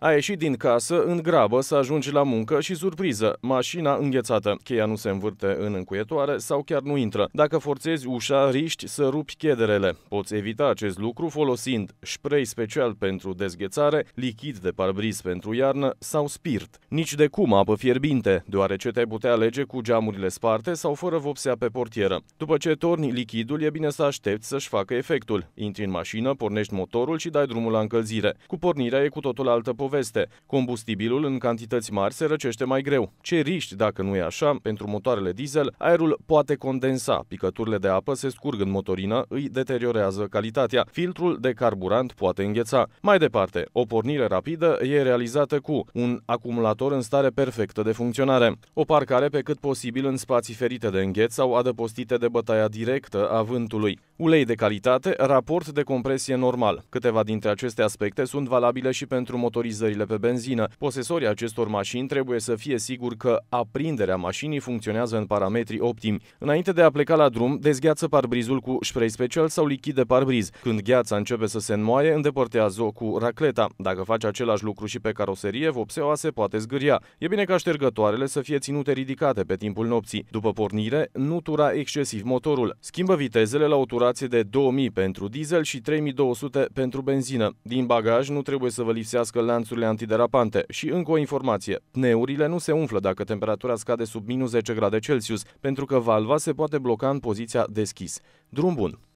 A ieșit din casă în grabă să ajungi la muncă și surpriză, mașina înghețată. Cheia nu se învârte în încuietoare sau chiar nu intră. Dacă forțezi ușa, riști să rupi chederele. Poți evita acest lucru folosind spray special pentru dezghețare, lichid de parbriz pentru iarnă sau spirit. Nici de cum apă fierbinte, deoarece te-ai putea alege cu geamurile sparte sau fără vopsea pe portieră. După ce torni lichidul, e bine să aștepți să-și facă efectul. Intri în mașină, pornești motorul și dai drumul la încălzire. Cu pornirea e cu totul altă poveste poveste. Combustibilul în cantități mari se răcește mai greu. Ce riști dacă nu e așa? Pentru motoarele diesel, aerul poate condensa, picăturile de apă se scurg în motorină, îi deteriorează calitatea, filtrul de carburant poate îngheța. Mai departe, o pornire rapidă e realizată cu un acumulator în stare perfectă de funcționare, o parcare pe cât posibil în spații ferite de îngheț sau adăpostite de bătaia directă a vântului, ulei de calitate, raport de compresie normal. Câteva dintre aceste aspecte sunt valabile și pentru motorizare avertizările pe benzină. Posesorii acestor mașini trebuie să fie siguri că aprinderea mașinii funcționează în parametri optimi. Înainte de a pleca la drum, dezgheață parbrizul cu spray special sau lichid de parbriz. Când gheața începe să se înmoaie, îndepărtează-o cu racleta. Dacă faci același lucru și pe caroserie, vopseaua se poate zgâria. E bine ca ștergătoarele să fie ținute ridicate pe timpul nopții. După pornire, nu tura excesiv motorul. Schimbă vitezele la o turație de 2000 pentru diesel și 3200 pentru benzină. Din bagaj nu trebuie să vă lipsească lanț lanțurile antiderapante. Și încă o informație, pneurile nu se umflă dacă temperatura scade sub minus 10 grade Celsius, pentru că valva se poate bloca în poziția deschis. Drum bun!